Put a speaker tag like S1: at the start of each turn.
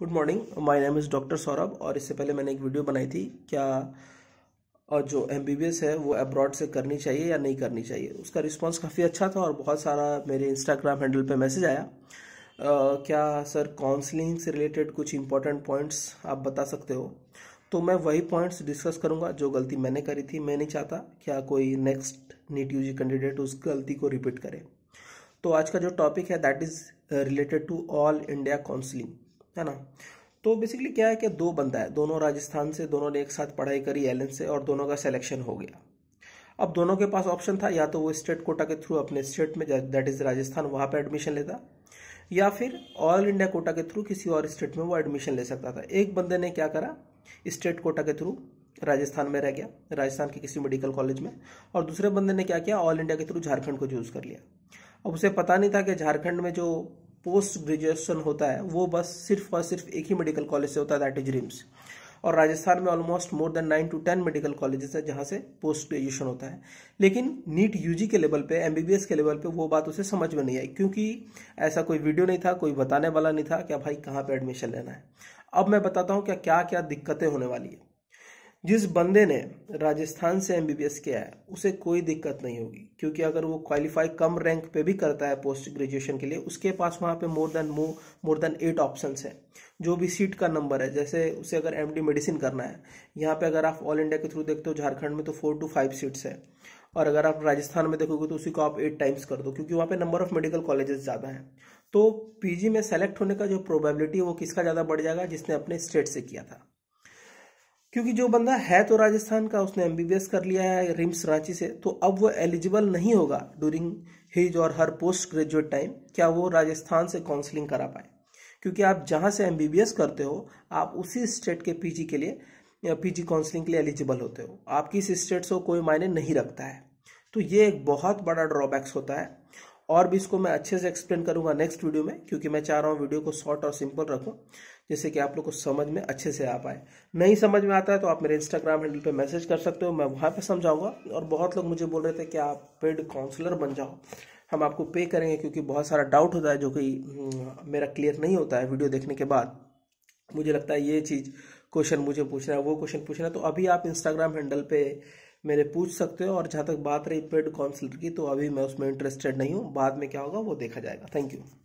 S1: good morning my name is doctor Saurabh और इससे पहले मैंने एक वीडियो बनाई थी क्या और जो एम है वो अब्रॉड से करनी चाहिए या नहीं करनी चाहिए उसका रिस्पांस काफ़ी अच्छा था और बहुत सारा मेरे इंस्टाग्राम हैंडल पे मैसेज आया आ, क्या सर काउंसलिंग से रिलेटेड कुछ इंपॉर्टेंट पॉइंट्स आप बता सकते हो तो मैं वही पॉइंट्स डिस्कस करूँगा जो गलती मैंने करी थी मैं नहीं चाहता क्या कोई नेक्स्ट नीट यू कैंडिडेट उस गलती को रिपीट करे तो आज का जो टॉपिक है that is related to all India counselling है ना तो बेसिकली क्या है कि दो बंदा है दोनों राजस्थान से दोनों ने एक साथ पढ़ाई करी एल से और दोनों का सिलेक्शन हो गया अब दोनों के पास ऑप्शन था या तो वो स्टेट कोटा के थ्रू अपने स्टेट में दैट इज़ राजस्थान वहाँ पर एडमिशन लेता या फिर ऑल इंडिया कोटा के थ्रू किसी और स्टेट में वो एडमिशन ले सकता था एक बंदे ने क्या करा स्टेट कोटा के थ्रू राजस्थान में रह गया राजस्थान के किसी मेडिकल कॉलेज में और दूसरे बंदे ने क्या किया ऑल इंडिया के थ्रू झारखंड को चूज़ कर लिया अब उसे पता नहीं था कि झारखंड में जो पोस्ट ग्रेजुएशन होता है वो बस सिर्फ और सिर्फ एक ही मेडिकल कॉलेज से होता है दैट इज रिम्स और राजस्थान में almost more than nine to ten medical colleges है जहाँ से पोस्ट ग्रेजुएशन होता है लेकिन नीट यूजी के लेवल पे एमबीबीएस के लेवल पे वो बात उसे समझ में नहीं आई क्योंकि ऐसा कोई वीडियो नहीं था कोई बताने वाला नहीं था कि भाई कहाँ पर एडमिशन लेना है अब मैं बताता हूँ क्या क्या क्या दिक्कतें होने वाली है जिस बंदे ने राजस्थान से एमबीबीएस किया है उसे कोई दिक्कत नहीं होगी क्योंकि अगर वो क्वालिफाई कम रैंक पे भी करता है पोस्ट ग्रेजुएशन के लिए उसके पास वहाँ पे मोर देन मो मोर देन एट ऑप्शन हैं जो भी सीट का नंबर है जैसे उसे अगर एमडी मेडिसिन करना है यहाँ पे अगर आप ऑल इंडिया के थ्रू देखते हो झारखंड में तो फोर टू फाइव सीट्स है और अगर आप राजस्थान में देखोगे तो उसी को आप एट टाइम्स कर दो क्योंकि वहाँ पे नंबर ऑफ मेडिकल कॉलेजेस ज़्यादा हैं तो पीजी में सेलेक्ट होने का जो प्रोबेबिलिटी है वो किसका ज़्यादा बढ़ जाएगा जिसने अपने स्टेट से किया था क्योंकि जो बंदा है तो राजस्थान का उसने एमबीबीएस कर लिया है रिम्स रांची से तो अब वो एलिजिबल नहीं होगा ड्यूरिंग हिज और हर पोस्ट ग्रेजुएट टाइम क्या वो राजस्थान से काउंसलिंग करा पाए क्योंकि आप जहाँ से एमबीबीएस करते हो आप उसी स्टेट के पीजी के लिए पी जी काउंसलिंग के लिए एलिजिबल होते हो आपकी इस स्टेट से कोई मायने नहीं रखता है तो ये एक बहुत बड़ा ड्रॉबैक्स होता है और भी इसको मैं अच्छे से एक्सप्लेन करूंगा नेक्स्ट वीडियो में क्योंकि मैं चाह रहा हूँ वीडियो को शॉर्ट और सिंपल रखूँ जिससे कि आप लोग को समझ में अच्छे से आ पाए नहीं समझ में आता है तो आप मेरे इंस्टाग्राम हैंडल पे मैसेज कर सकते हो मैं वहाँ पे समझाऊंगा और बहुत लोग मुझे बोल रहे थे कि आप पेड काउंसलर बन जाओ हम आपको पे करेंगे क्योंकि बहुत सारा डाउट होता है जो कि हम्म, मेरा क्लियर नहीं होता है वीडियो देखने के बाद मुझे लगता है ये चीज़ क्वेश्चन मुझे पूछना है वो क्वेश्चन पूछना है तो अभी आप इंस्टाग्राम हैंडल पे मेरे पूछ सकते हो और जहाँ तक बात रही पेड काउंसलर की तो अभी मैं उसमें इंटरेस्टेड नहीं हूँ बाद में क्या होगा वो देखा जाएगा थैंक यू